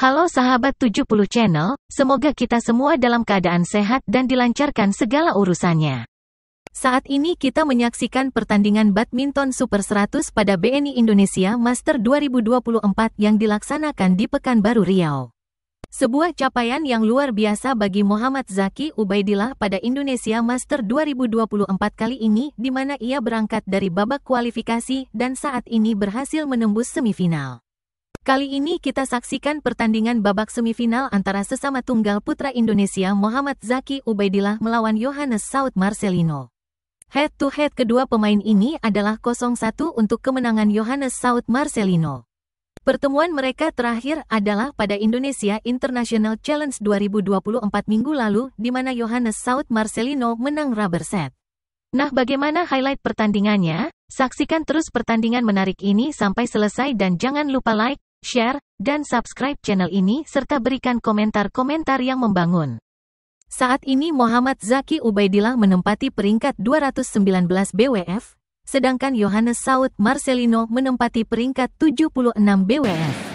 Halo sahabat 70 channel, semoga kita semua dalam keadaan sehat dan dilancarkan segala urusannya. Saat ini kita menyaksikan pertandingan badminton Super 100 pada BNI Indonesia Master 2024 yang dilaksanakan di Pekanbaru Riau. Sebuah capaian yang luar biasa bagi Muhammad Zaki Ubaidillah pada Indonesia Master 2024 kali ini di mana ia berangkat dari babak kualifikasi dan saat ini berhasil menembus semifinal. Kali ini kita saksikan pertandingan babak semifinal antara sesama tunggal putra Indonesia Muhammad Zaki Ubaidillah melawan Johannes Saud Marcelino. Head-to-head kedua pemain ini adalah 0-1 untuk kemenangan Johannes Saud Marcelino. Pertemuan mereka terakhir adalah pada Indonesia International Challenge 2024 minggu lalu, di mana Johannes Saud Marcelino menang rubber set. Nah bagaimana highlight pertandingannya? Saksikan terus pertandingan menarik ini sampai selesai dan jangan lupa like, share, dan subscribe channel ini serta berikan komentar-komentar yang membangun. Saat ini Muhammad Zaki Ubaidillah menempati peringkat 219 BWF, sedangkan Yohanes Saud Marcelino menempati peringkat 76 BWF.